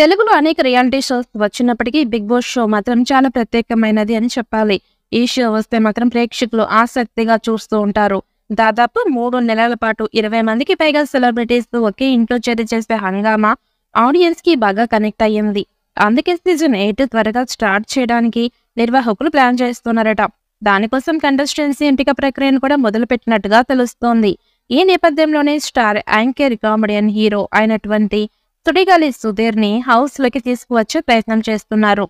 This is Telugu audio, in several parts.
తెలుగులో అనేక రియాలిటీ షోస్ వచ్చినప్పటికీ బిగ్ బాస్ షో మాత్రం చాలా ప్రత్యేకమైనది అని చెప్పాలి ఈ షో వస్తే మాత్రం ప్రేక్షకులు ఆసక్తిగా చూస్తూ ఉంటారు దాదాపు మూడు నెలల పాటు ఇరవై మందికి పైగా సెలబ్రిటీస్ ఒకే ఇంట్లో చేరి చేసే హంగామా ఆడియన్స్ కి బాగా కనెక్ట్ అయ్యింది అందుకే సీజన్ ఎయిట్ త్వరగా స్టార్ట్ చేయడానికి నిర్వాహకులు ప్లాన్ చేస్తున్నారట దానికోసం కంటెస్టెన్సీ ఎంపిక ప్రక్రియను కూడా మొదలుపెట్టినట్టుగా తెలుస్తోంది ఈ నేపథ్యంలోనే స్టార్ యాంకర్ కామెడియన్ హీరో అయినటువంటి సుడిగాలి సుధీర్ ని హౌస్ లోకి తీసుకువచ్చే ప్రయత్నం చేస్తున్నారు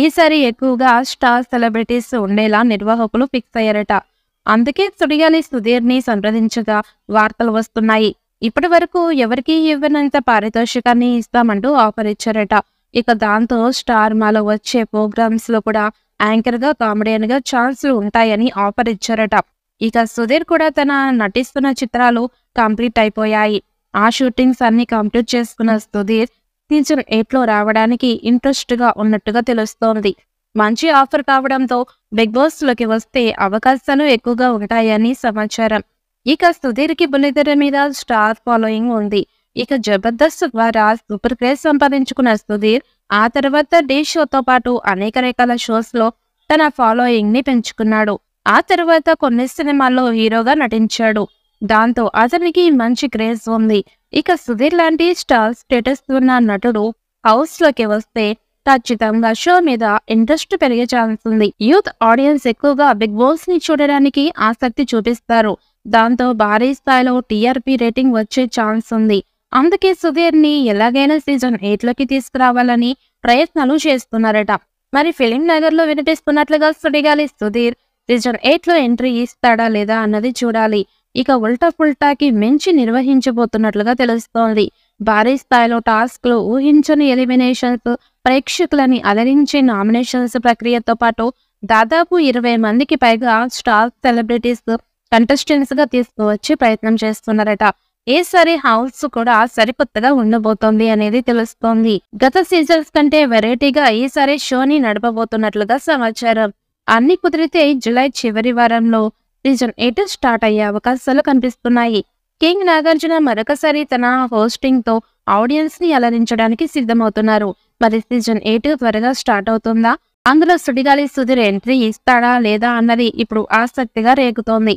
ఈసారి ఎక్కువగా స్టార్ సెలబ్రిటీస్ ఉండేలా నిర్వాహకులు ఫిక్స్ అయ్యారట అందుకే సుడిగాలి సుధీర్ ని సంప్రదించగా వార్తలు వస్తున్నాయి ఇప్పటి వరకు ఎవరికీ ఇవ్వనంత పారితోషికాన్ని ఇస్తామంటూ ఆఫర్ ఇచ్చారట ఇక దాంతో స్టార్ మాలో వచ్చే ప్రోగ్రామ్స్ లో కూడా యాంకర్ గా కామెడియన్ గా ఛాన్స్లు ఉంటాయని ఆఫర్ ఇచ్చారట ఇక సుధీర్ కూడా తన నటిస్తున్న చిత్రాలు కంప్లీట్ అయిపోయాయి ఆ షూటింగ్స్ అన్ని కంప్లీట్ చేసుకున్న సుధీర్ టీచర్ ఎయిట్లో రావడానికి ఇంట్రెస్ట్గా ఉన్నట్టుగా తెలుస్తోంది మంచి ఆఫర్ కావడంతో బిగ్ బాస్లోకి వస్తే అవకాశాలు ఎక్కువగా ఉంటాయని సమాచారం ఇక సుధీర్కి బుల్లితెర మీద స్టార్ ఫాలోయింగ్ ఉంది ఇక జబర్దస్త్ ద్వారా సూపర్ క్రేజ్ సంపాదించుకున్న సుధీర్ ఆ తర్వాత డే షోతో పాటు అనేక రకాల షోస్లో తన ఫాలోయింగ్ని పెంచుకున్నాడు ఆ తర్వాత కొన్ని సినిమాల్లో హీరోగా నటించాడు దాంతో అతనికి మంచి క్రేజ్ ఉంది ఇక సుధీర్ లాంటి స్టార్ స్టేటస్ ఉన్న నటుడు హౌస్ లోకి వస్తే ఖచ్చితంగా షో మీద ఇంట్రెస్ట్ పెరిగే ఛాన్స్ ఉంది యూత్ ఆడియన్స్ ఎక్కువగా బిగ్ బాస్ ని చూడడానికి ఆసక్తి చూపిస్తారు దాంతో భారీ స్థాయిలో టీఆర్పీ రేటింగ్ వచ్చే ఛాన్స్ ఉంది అందుకే సుధీర్ ని ఎలాగైనా సీజన్ ఎయిట్ లోకి తీసుకురావాలని ప్రయత్నాలు చేస్తున్నారట మరి ఫిలిం నగర్ లో వినిపిస్తున్నట్లుగా సుడిగాలి సుధీర్ సీజన్ ఎయిట్ లో ఎంట్రీ ఇస్తాడా లేదా అన్నది చూడాలి ఇక ఉల్టా పుల్టాకి మించి నిర్వహించబోతున్నట్లుగా తెలుస్తోంది భారీ స్థాయిలో టాస్క్లు ఊహించని ఎలిమినేషన్స్ ప్రేక్షకులని అలరించే నామినేషన్స్ ప్రక్రియతో పాటు దాదాపు ఇరవై మందికి పైగా స్టార్ సెలబ్రిటీస్ కంటెస్టెంట్స్ గా తీసుకువచ్చి ప్రయత్నం చేస్తున్నారట ఏసారి హౌస్ కూడా సరికొత్తగా ఉండబోతోంది అనేది తెలుస్తోంది గత సీజన్స్ కంటే వెరైటీగా ఈసారి షోని నడపబోతున్నట్లుగా సమాచారం అన్ని కుదిరితే జులై చివరి వారంలో సీజన్ ఎయిట్ స్టార్ట్ అయ్యే అవకాశాలు కనిపిస్తున్నాయి కింగ్ నాగార్జున మరొకసారి తన హోస్టింగ్ తో ఆడియన్స్ ని అలరించడానికి సిద్ధమవుతున్నారు మరి సీజన్ ఎయిట్ త్వరగా స్టార్ట్ అవుతుందా అందులో సుడిగాలి సుధీర్ ఎంట్రీ ఇస్తాడా లేదా అన్నది ఇప్పుడు ఆసక్తిగా రేగుతోంది